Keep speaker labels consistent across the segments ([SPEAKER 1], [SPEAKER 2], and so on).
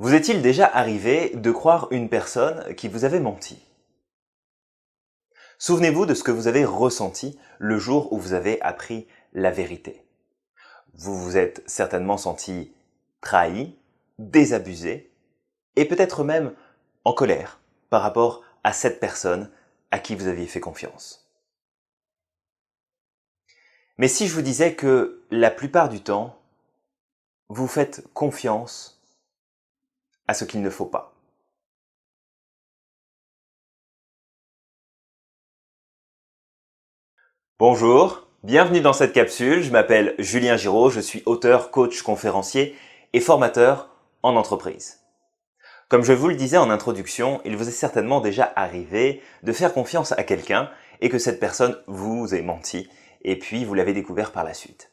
[SPEAKER 1] Vous est-il déjà arrivé de croire une personne qui vous avait menti Souvenez-vous de ce que vous avez ressenti le jour où vous avez appris la vérité. Vous vous êtes certainement senti trahi, désabusé et peut-être même en colère par rapport à cette personne à qui vous aviez fait confiance. Mais si je vous disais que la plupart du temps, vous faites confiance à ce qu'il ne faut pas. Bonjour, bienvenue dans cette capsule. Je m'appelle Julien Giraud, je suis auteur, coach, conférencier et formateur en entreprise. Comme je vous le disais en introduction, il vous est certainement déjà arrivé de faire confiance à quelqu'un et que cette personne vous ait menti et puis vous l'avez découvert par la suite.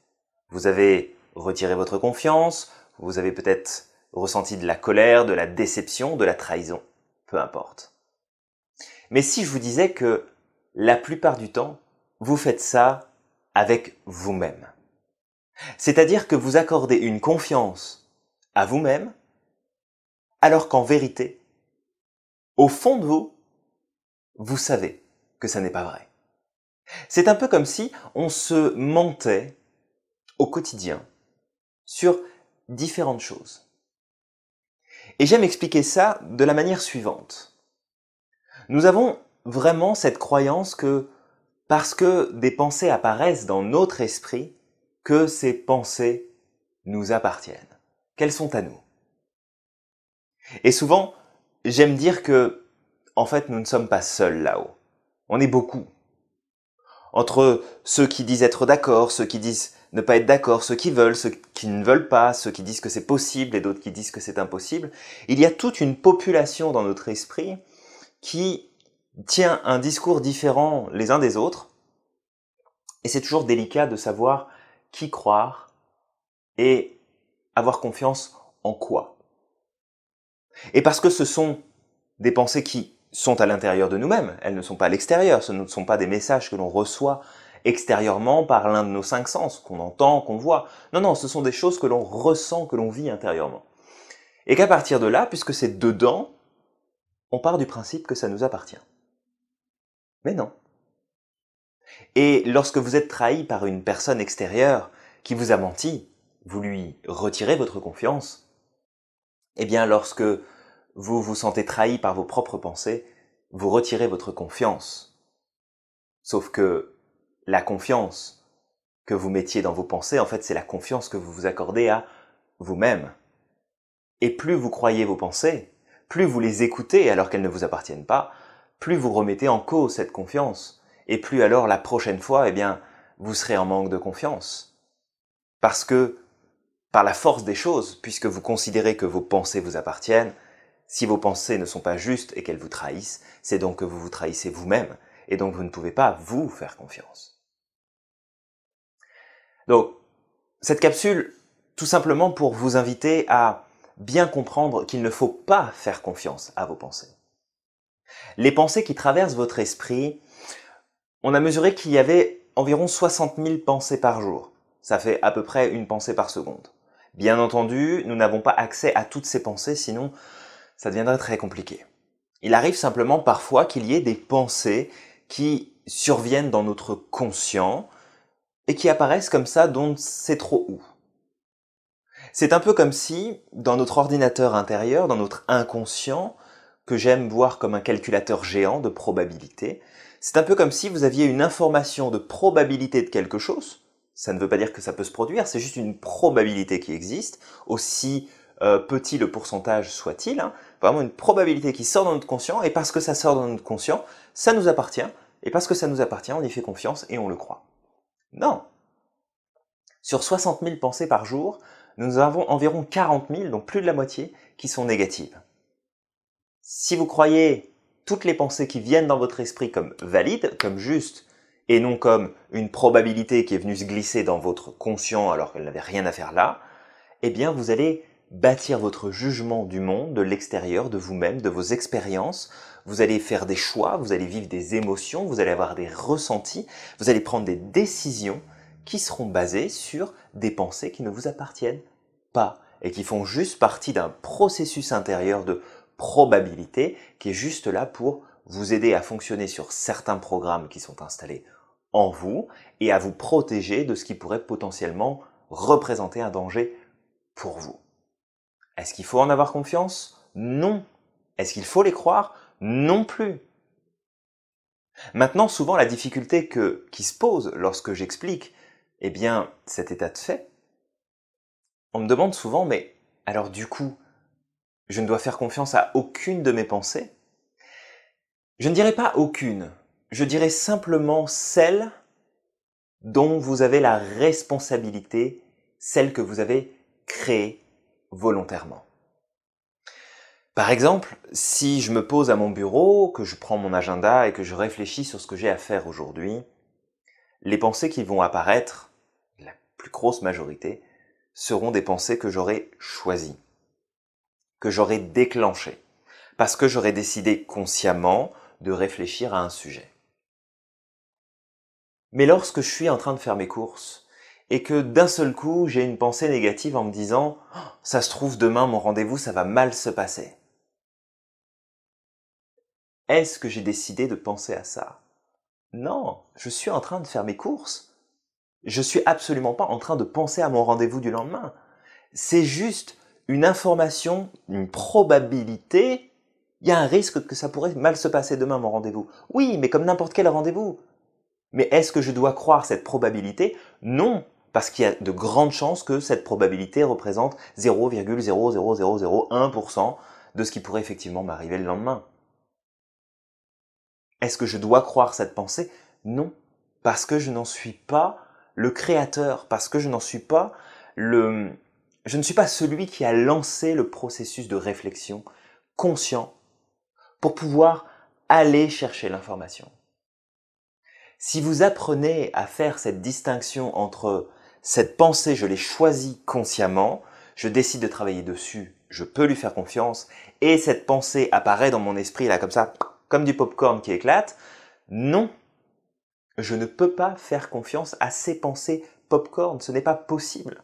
[SPEAKER 1] Vous avez retiré votre confiance, vous avez peut-être ressenti de la colère, de la déception, de la trahison, peu importe. Mais si je vous disais que la plupart du temps, vous faites ça avec vous-même. C'est-à-dire que vous accordez une confiance à vous-même, alors qu'en vérité, au fond de vous, vous savez que ça n'est pas vrai. C'est un peu comme si on se mentait au quotidien sur différentes choses. Et j'aime expliquer ça de la manière suivante. Nous avons vraiment cette croyance que parce que des pensées apparaissent dans notre esprit, que ces pensées nous appartiennent, qu'elles sont à nous. Et souvent, j'aime dire que, en fait, nous ne sommes pas seuls là-haut. On est beaucoup. Entre ceux qui disent être d'accord, ceux qui disent ne pas être d'accord, ceux qui veulent, ceux qui ne veulent pas, ceux qui disent que c'est possible et d'autres qui disent que c'est impossible. Il y a toute une population dans notre esprit qui tient un discours différent les uns des autres. Et c'est toujours délicat de savoir qui croire et avoir confiance en quoi. Et parce que ce sont des pensées qui sont à l'intérieur de nous-mêmes, elles ne sont pas à l'extérieur, ce ne sont pas des messages que l'on reçoit extérieurement par l'un de nos cinq sens, qu'on entend, qu'on voit. Non, non, ce sont des choses que l'on ressent, que l'on vit intérieurement. Et qu'à partir de là, puisque c'est dedans, on part du principe que ça nous appartient. Mais non. Et lorsque vous êtes trahi par une personne extérieure qui vous a menti, vous lui retirez votre confiance. Et eh bien, lorsque vous vous sentez trahi par vos propres pensées, vous retirez votre confiance. Sauf que la confiance que vous mettiez dans vos pensées, en fait, c'est la confiance que vous vous accordez à vous-même. Et plus vous croyez vos pensées, plus vous les écoutez alors qu'elles ne vous appartiennent pas, plus vous remettez en cause cette confiance. Et plus alors la prochaine fois, eh bien, vous serez en manque de confiance. Parce que, par la force des choses, puisque vous considérez que vos pensées vous appartiennent, si vos pensées ne sont pas justes et qu'elles vous trahissent, c'est donc que vous vous trahissez vous-même, et donc vous ne pouvez pas vous faire confiance. Donc, cette capsule, tout simplement pour vous inviter à bien comprendre qu'il ne faut pas faire confiance à vos pensées. Les pensées qui traversent votre esprit, on a mesuré qu'il y avait environ 60 000 pensées par jour. Ça fait à peu près une pensée par seconde. Bien entendu, nous n'avons pas accès à toutes ces pensées, sinon ça deviendrait très compliqué. Il arrive simplement parfois qu'il y ait des pensées qui surviennent dans notre conscient, et qui apparaissent comme ça dont c'est trop où. C'est un peu comme si, dans notre ordinateur intérieur, dans notre inconscient, que j'aime voir comme un calculateur géant de probabilité, c'est un peu comme si vous aviez une information de probabilité de quelque chose, ça ne veut pas dire que ça peut se produire, c'est juste une probabilité qui existe, aussi euh, petit le pourcentage soit-il, hein, vraiment une probabilité qui sort dans notre conscient, et parce que ça sort dans notre conscient, ça nous appartient, et parce que ça nous appartient, on y fait confiance et on le croit. Non. Sur 60 000 pensées par jour, nous avons environ 40 000, donc plus de la moitié, qui sont négatives. Si vous croyez toutes les pensées qui viennent dans votre esprit comme valides, comme justes, et non comme une probabilité qui est venue se glisser dans votre conscient alors qu'elle n'avait rien à faire là, eh bien vous allez bâtir votre jugement du monde, de l'extérieur, de vous-même, de vos expériences, vous allez faire des choix, vous allez vivre des émotions, vous allez avoir des ressentis, vous allez prendre des décisions qui seront basées sur des pensées qui ne vous appartiennent pas et qui font juste partie d'un processus intérieur de probabilité qui est juste là pour vous aider à fonctionner sur certains programmes qui sont installés en vous et à vous protéger de ce qui pourrait potentiellement représenter un danger pour vous. Est-ce qu'il faut en avoir confiance Non. Est-ce qu'il faut les croire non plus. Maintenant, souvent, la difficulté qui se pose lorsque j'explique, eh bien, cet état de fait, on me demande souvent, mais alors du coup, je ne dois faire confiance à aucune de mes pensées Je ne dirais pas aucune, je dirais simplement celle dont vous avez la responsabilité, celle que vous avez créée volontairement. Par exemple, si je me pose à mon bureau, que je prends mon agenda et que je réfléchis sur ce que j'ai à faire aujourd'hui, les pensées qui vont apparaître, la plus grosse majorité, seront des pensées que j'aurai choisies, que j'aurai déclenchées, parce que j'aurai décidé consciemment de réfléchir à un sujet. Mais lorsque je suis en train de faire mes courses, et que d'un seul coup j'ai une pensée négative en me disant ⁇ oh, ça se trouve demain mon rendez-vous ça va mal se passer ⁇ est-ce que j'ai décidé de penser à ça Non, je suis en train de faire mes courses. Je suis absolument pas en train de penser à mon rendez-vous du lendemain. C'est juste une information, une probabilité. Il y a un risque que ça pourrait mal se passer demain mon rendez-vous. Oui, mais comme n'importe quel rendez-vous. Mais est-ce que je dois croire cette probabilité Non, parce qu'il y a de grandes chances que cette probabilité représente 0,0001% de ce qui pourrait effectivement m'arriver le lendemain. Est-ce que je dois croire cette pensée Non, parce que je n'en suis pas le créateur, parce que je n'en suis pas le... Je ne suis pas celui qui a lancé le processus de réflexion conscient pour pouvoir aller chercher l'information. Si vous apprenez à faire cette distinction entre cette pensée, je l'ai choisie consciemment, je décide de travailler dessus, je peux lui faire confiance, et cette pensée apparaît dans mon esprit, là, comme ça, comme du popcorn qui éclate. Non, je ne peux pas faire confiance à ces pensées popcorn, ce n'est pas possible.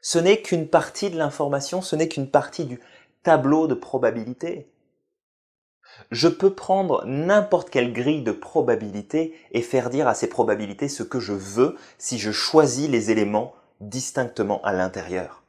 [SPEAKER 1] Ce n'est qu'une partie de l'information, ce n'est qu'une partie du tableau de probabilité. Je peux prendre n'importe quelle grille de probabilité et faire dire à ces probabilités ce que je veux si je choisis les éléments distinctement à l'intérieur.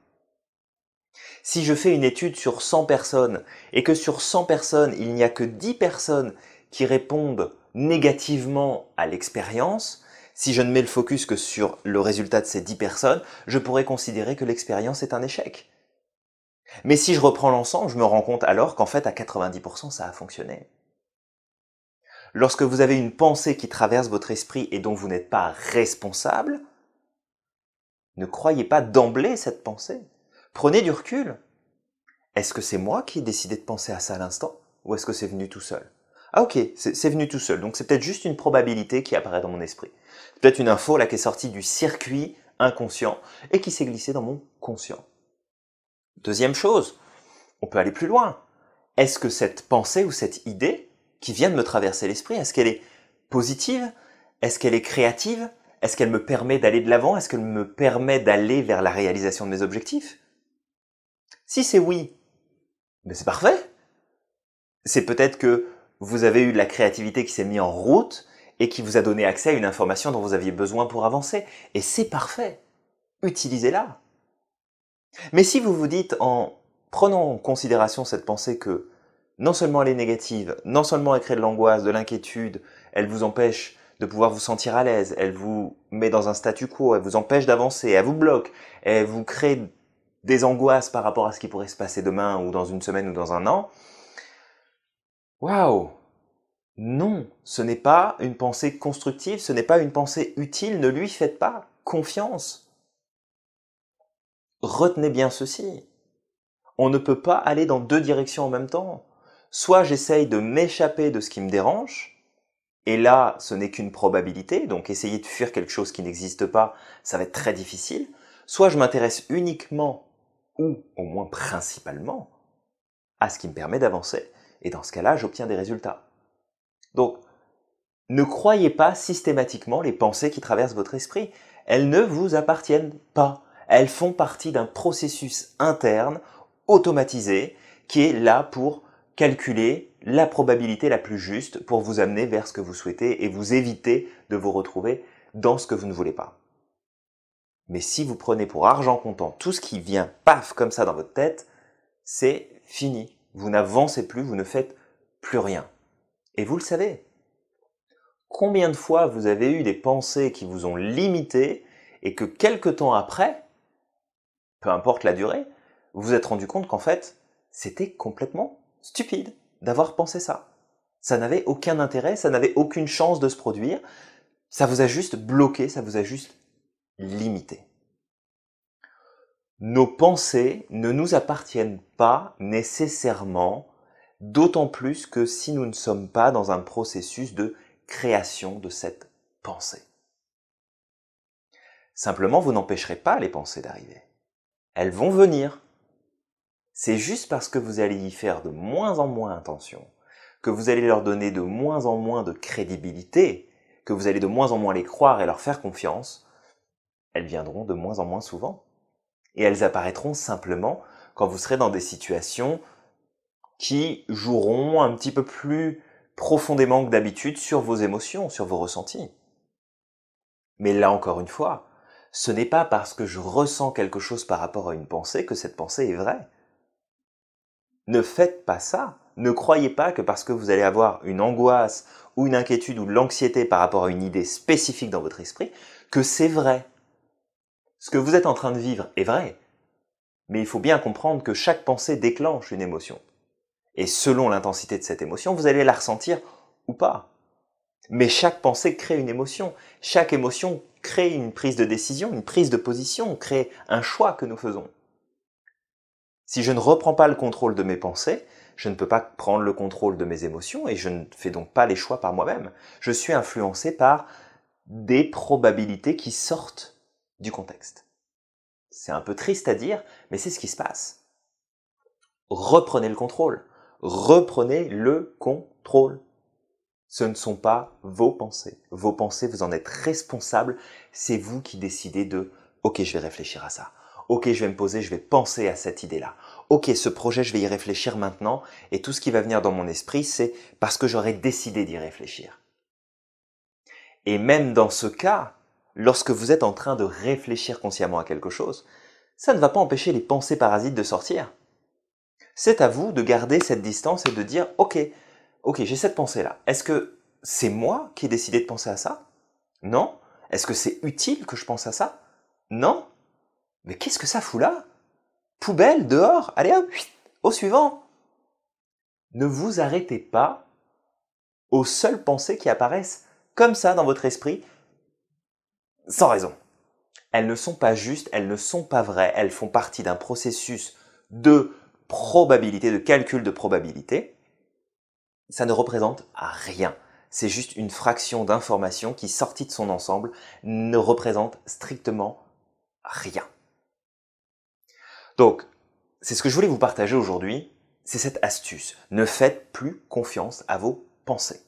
[SPEAKER 1] Si je fais une étude sur 100 personnes et que sur 100 personnes, il n'y a que 10 personnes qui répondent négativement à l'expérience, si je ne mets le focus que sur le résultat de ces 10 personnes, je pourrais considérer que l'expérience est un échec. Mais si je reprends l'ensemble, je me rends compte alors qu'en fait à 90% ça a fonctionné. Lorsque vous avez une pensée qui traverse votre esprit et dont vous n'êtes pas responsable, ne croyez pas d'emblée cette pensée. Prenez du recul. Est-ce que c'est moi qui ai décidé de penser à ça à l'instant Ou est-ce que c'est venu tout seul Ah ok, c'est venu tout seul. Donc c'est peut-être juste une probabilité qui apparaît dans mon esprit. C'est peut-être une info là qui est sortie du circuit inconscient et qui s'est glissée dans mon conscient. Deuxième chose, on peut aller plus loin. Est-ce que cette pensée ou cette idée qui vient de me traverser l'esprit, est-ce qu'elle est positive Est-ce qu'elle est créative Est-ce qu'elle me permet d'aller de l'avant Est-ce qu'elle me permet d'aller vers la réalisation de mes objectifs si c'est oui, mais c'est parfait. C'est peut-être que vous avez eu de la créativité qui s'est mise en route et qui vous a donné accès à une information dont vous aviez besoin pour avancer. Et c'est parfait. Utilisez-la. Mais si vous vous dites en prenant en considération cette pensée que non seulement elle est négative, non seulement elle crée de l'angoisse, de l'inquiétude, elle vous empêche de pouvoir vous sentir à l'aise, elle vous met dans un statu quo, elle vous empêche d'avancer, elle vous bloque, elle vous crée des angoisses par rapport à ce qui pourrait se passer demain ou dans une semaine ou dans un an. Waouh Non, ce n'est pas une pensée constructive, ce n'est pas une pensée utile, ne lui faites pas confiance. Retenez bien ceci. On ne peut pas aller dans deux directions en même temps. Soit j'essaye de m'échapper de ce qui me dérange, et là, ce n'est qu'une probabilité, donc essayer de fuir quelque chose qui n'existe pas, ça va être très difficile. Soit je m'intéresse uniquement ou au moins principalement, à ce qui me permet d'avancer. Et dans ce cas-là, j'obtiens des résultats. Donc, ne croyez pas systématiquement les pensées qui traversent votre esprit. Elles ne vous appartiennent pas. Elles font partie d'un processus interne, automatisé, qui est là pour calculer la probabilité la plus juste pour vous amener vers ce que vous souhaitez et vous éviter de vous retrouver dans ce que vous ne voulez pas. Mais si vous prenez pour argent comptant tout ce qui vient, paf, comme ça dans votre tête, c'est fini. Vous n'avancez plus, vous ne faites plus rien. Et vous le savez. Combien de fois vous avez eu des pensées qui vous ont limité et que quelques temps après, peu importe la durée, vous vous êtes rendu compte qu'en fait, c'était complètement stupide d'avoir pensé ça. Ça n'avait aucun intérêt, ça n'avait aucune chance de se produire, ça vous a juste bloqué, ça vous a juste limitée. Nos pensées ne nous appartiennent pas nécessairement, d'autant plus que si nous ne sommes pas dans un processus de création de cette pensée. Simplement, vous n'empêcherez pas les pensées d'arriver. Elles vont venir. C'est juste parce que vous allez y faire de moins en moins attention, que vous allez leur donner de moins en moins de crédibilité, que vous allez de moins en moins les croire et leur faire confiance, elles viendront de moins en moins souvent. Et elles apparaîtront simplement quand vous serez dans des situations qui joueront un petit peu plus profondément que d'habitude sur vos émotions, sur vos ressentis. Mais là encore une fois, ce n'est pas parce que je ressens quelque chose par rapport à une pensée que cette pensée est vraie. Ne faites pas ça. Ne croyez pas que parce que vous allez avoir une angoisse ou une inquiétude ou de l'anxiété par rapport à une idée spécifique dans votre esprit, que c'est vrai. Ce que vous êtes en train de vivre est vrai, mais il faut bien comprendre que chaque pensée déclenche une émotion. Et selon l'intensité de cette émotion, vous allez la ressentir ou pas. Mais chaque pensée crée une émotion, chaque émotion crée une prise de décision, une prise de position, crée un choix que nous faisons. Si je ne reprends pas le contrôle de mes pensées, je ne peux pas prendre le contrôle de mes émotions et je ne fais donc pas les choix par moi-même. Je suis influencé par des probabilités qui sortent du contexte. C'est un peu triste à dire, mais c'est ce qui se passe. Reprenez le contrôle. Reprenez le contrôle. Ce ne sont pas vos pensées. Vos pensées, vous en êtes responsable. C'est vous qui décidez de ⁇ Ok, je vais réfléchir à ça. Ok, je vais me poser, je vais penser à cette idée-là. Ok, ce projet, je vais y réfléchir maintenant. Et tout ce qui va venir dans mon esprit, c'est parce que j'aurais décidé d'y réfléchir. Et même dans ce cas, lorsque vous êtes en train de réfléchir consciemment à quelque chose, ça ne va pas empêcher les pensées parasites de sortir. C'est à vous de garder cette distance et de dire « Ok, ok, j'ai cette pensée-là. Est-ce que c'est moi qui ai décidé de penser à ça Non Est-ce que c'est utile que je pense à ça Non Mais qu'est-ce que ça fout là Poubelle, dehors, allez hop, au suivant !» Ne vous arrêtez pas aux seules pensées qui apparaissent comme ça dans votre esprit sans raison. Elles ne sont pas justes, elles ne sont pas vraies, elles font partie d'un processus de probabilité, de calcul de probabilité. Ça ne représente rien. C'est juste une fraction d'information qui, sortie de son ensemble, ne représente strictement rien. Donc, c'est ce que je voulais vous partager aujourd'hui, c'est cette astuce. Ne faites plus confiance à vos pensées.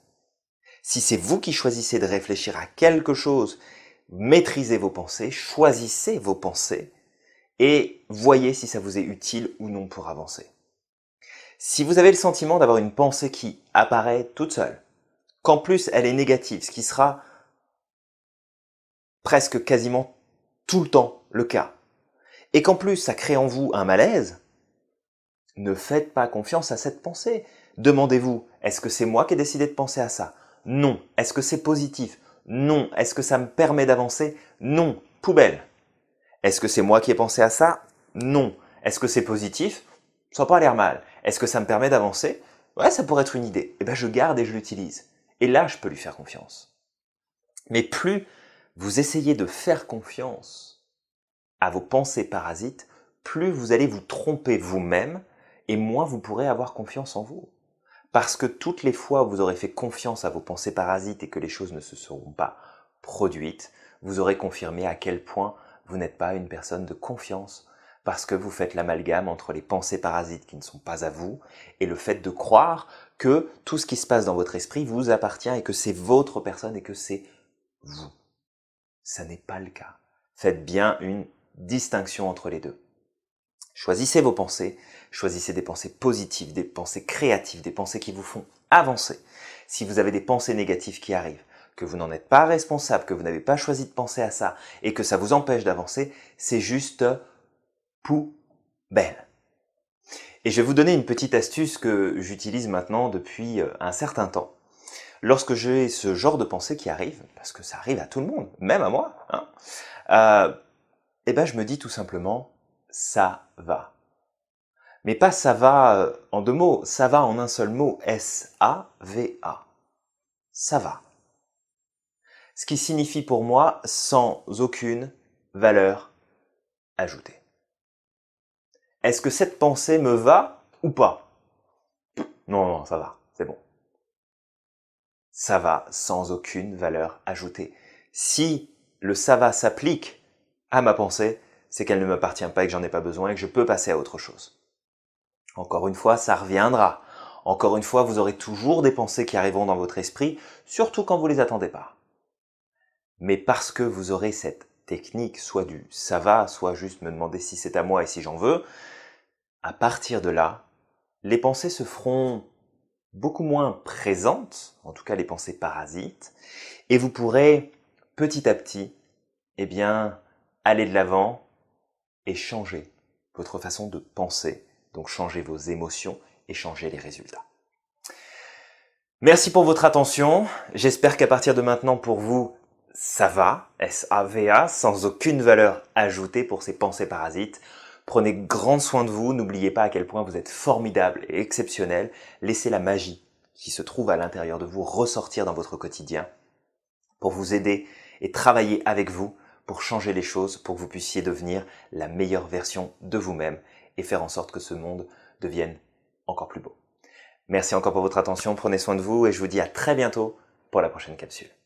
[SPEAKER 1] Si c'est vous qui choisissez de réfléchir à quelque chose maîtrisez vos pensées, choisissez vos pensées et voyez si ça vous est utile ou non pour avancer. Si vous avez le sentiment d'avoir une pensée qui apparaît toute seule, qu'en plus elle est négative, ce qui sera presque quasiment tout le temps le cas, et qu'en plus ça crée en vous un malaise, ne faites pas confiance à cette pensée. Demandez-vous, est-ce que c'est moi qui ai décidé de penser à ça Non. Est-ce que c'est positif non. Est-ce que ça me permet d'avancer Non. Poubelle. Est-ce que c'est moi qui ai pensé à ça Non. Est-ce que c'est positif Ça n'a pas l'air mal. Est-ce que ça me permet d'avancer Ouais, ça pourrait être une idée. Eh ben, je garde et je l'utilise. Et là, je peux lui faire confiance. Mais plus vous essayez de faire confiance à vos pensées parasites, plus vous allez vous tromper vous-même et moins vous pourrez avoir confiance en vous. Parce que toutes les fois où vous aurez fait confiance à vos pensées parasites et que les choses ne se seront pas produites, vous aurez confirmé à quel point vous n'êtes pas une personne de confiance, parce que vous faites l'amalgame entre les pensées parasites qui ne sont pas à vous et le fait de croire que tout ce qui se passe dans votre esprit vous appartient et que c'est votre personne et que c'est vous. Ça n'est pas le cas. Faites bien une distinction entre les deux. Choisissez vos pensées, choisissez des pensées positives, des pensées créatives, des pensées qui vous font avancer. Si vous avez des pensées négatives qui arrivent, que vous n'en êtes pas responsable, que vous n'avez pas choisi de penser à ça et que ça vous empêche d'avancer, c'est juste poubelle. Et je vais vous donner une petite astuce que j'utilise maintenant depuis euh, un certain temps. Lorsque j'ai ce genre de pensée qui arrive, parce que ça arrive à tout le monde, même à moi, hein, euh, eh ben je me dis tout simplement, ça va. Mais pas ça va euh, en deux mots, ça va en un seul mot, S-A-V-A. Ça va. Ce qui signifie pour moi sans aucune valeur ajoutée. Est-ce que cette pensée me va ou pas Non, non, ça va, c'est bon. Ça va sans aucune valeur ajoutée. Si le ça va s'applique à ma pensée, c'est qu'elle ne m'appartient pas et que j'en ai pas besoin et que je peux passer à autre chose. Encore une fois, ça reviendra. Encore une fois, vous aurez toujours des pensées qui arriveront dans votre esprit, surtout quand vous les attendez pas. Mais parce que vous aurez cette technique, soit du ça va, soit juste me demander si c'est à moi et si j'en veux, à partir de là, les pensées se feront beaucoup moins présentes, en tout cas les pensées parasites, et vous pourrez petit à petit, eh bien, aller de l'avant et changez votre façon de penser, donc changer vos émotions et changer les résultats. Merci pour votre attention. J'espère qu'à partir de maintenant, pour vous, ça va, S-A-V-A, sans aucune valeur ajoutée pour ces pensées parasites. Prenez grand soin de vous, n'oubliez pas à quel point vous êtes formidable et exceptionnel. Laissez la magie qui se trouve à l'intérieur de vous ressortir dans votre quotidien pour vous aider et travailler avec vous pour changer les choses, pour que vous puissiez devenir la meilleure version de vous-même et faire en sorte que ce monde devienne encore plus beau. Merci encore pour votre attention, prenez soin de vous et je vous dis à très bientôt pour la prochaine capsule.